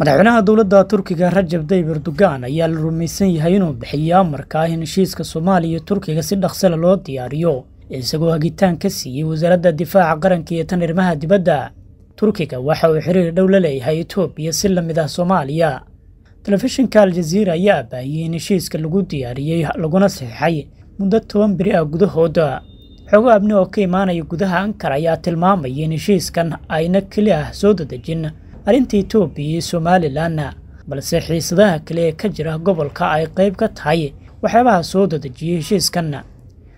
madaxweynaha dowladda turkiga rajab dayb erdogan ayaa la rumaysan yahay inuu bixiyo amarka ah in heshiiska soomaaliya iyo turkiga si dhaqsala loo diyaariyo isagoo hagitaan ka siiyey wasaaradda difaaca qaranka iyo tan irmaha dibadda turkiga waxa uu xiriir dhow la leeyahay etoobiya si la mid ah soomaaliya telefishinka aljaziira ayaa abaahiyey in heshiiska lagu diyaariyey laguna saxiixay muddo toban beri ah gudahooda xogo abni oo ka imaanaya gudaha ankar ayaa tilmaamaya in heshiiskan ayna keli ah soo dadejin arrinta etoobiya iyo somalilanna balse xiisadaha kale ee ka jira gobolka ay qayb ka tahay waxyaabaha soo dadejiyey heshiiskanna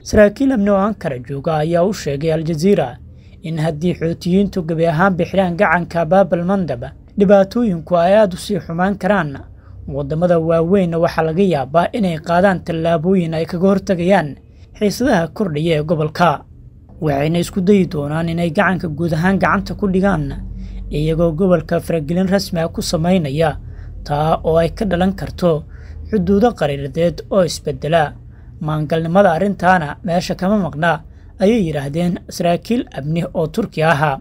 saraakiil amni oo ankara jooga ayaa u sheegay aljaziira in haddii xootiyiintu gebi ahaan bixiraan gacanka baabal mandab dhibaatooyinku ay aad u sii xumaan karaan waddamada waaweynna waxaa laga yaabaa inay qaadaan tallaabooyin ay kaga hortegayaan xiisadaha kordhaya ee gobolka waxayna isku dayi doonaan inay gacanka guud ahaan gacanta ku dhigaan iyagoo gobolka faragelin rasmi ah ku samaynaya taa oo ay ka dhalan karto xuduudo qariiradeed oo isbedela maangalnimada arrintaana meesha kama maqna ayay yidhaahdeen saraakiil amni oo turki aha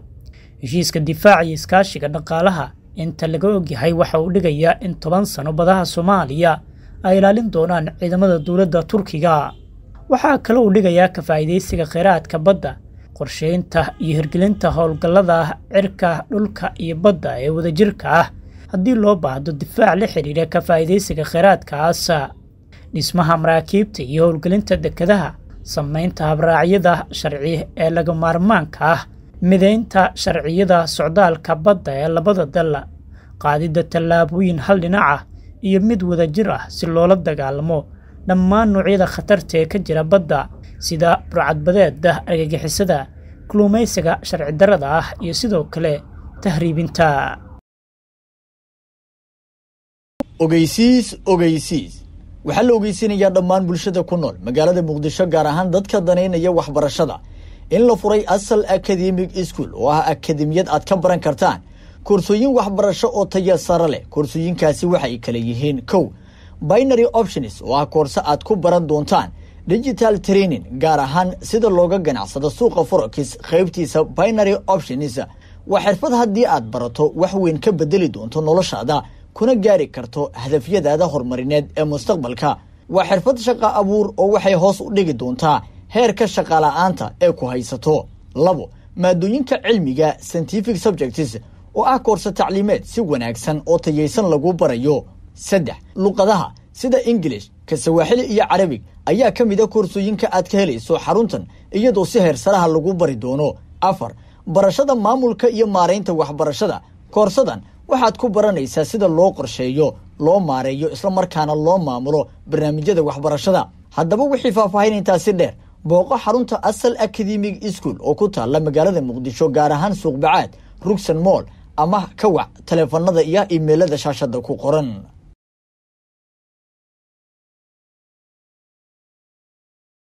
heshiiska difaac iyo iskaashiga dhaqaalaha inta laga og yahay waxa uu dhigayaa in toban sano badaha soomaaliya ay ilaalin doonaan ciidamada dowladda turkiga waxaa kale uu dhigayaa ka faa'iidaysiga kheyraadka badda qorsheynta iyo hirgelinta howlgallada cirka dhulka iyo badda ee wadajirka ah haddii loo baahdo difaac la xidhiira ka faa'iidaysiga kheyraadkaas dhismaha maraakiibta iyo howlgelinta dekedaha samaynta habraacyada sharci ee laga maarmaanka ah midaynta sharciyada socdaalka badda ee labada dal qaadidda tallaabooyin hal dhinac ah iyo mid wadajir ah si loola dagaalamo dhammaan noocyada khatarta ee ka jira badda sida burcadbadeedda argagixisada kuluumaysiga sharci darada ah iyo sidoo kale tahriibinta ogeysiis ogeysiis waxaa la ogeysinayaa dhammaan bulshada ku nool magaalada muqdisho gaar ahaan dadka danaynaya waxbarashada in la furay asal akademig iskuol oo ah akademiyad aad ka baran kartaan koorsooyin waxbarasho oo taya sare leh koorsooyinkaasi ay kala yihiin kow binary options oo ah koorse aad ku baran doontaan digital training gaar ahaan sida looga ganacsado suuqa forex qaybtiisa binary options waa xirfad haddii aad barato wax weyn ka bedeli doonto noloshaada kuna gaari karto hadafyadaada horumarineed ee mustaqbalka waa xirfad shaqa abuur oo waxay hoos u dhigi doontaa heerka shaqala'aanta ee ku haysato labo maadooyinka cilmiga scientific subjects oo ah koorse tacliimeed si wanaagsan oo tayaysan lagu barayo saddex luqadaha sida ingilish ka sawaaxili iyo carabig ayaa ka mid a ah koorsooyinka aad ka helayso xaruntan iyadoo si heersaraha lagu bari doono afar barashada maamulka iyo maaraynta waxbarashada koorsadan waxaad ku baranaysaa sida loo qorsheeyo loo maareeyo islamarkaana loo maamulo barnaamijyada waxbarashada haddaba wixii faahfaahinantaasi dheer booqo xarunta asal academic school oo ku taalla magaalada muqdisho gaar ahaan suuqbacaad rugson moll ama kawac wac taleefanada iyo imeelada shaashadda ku qoran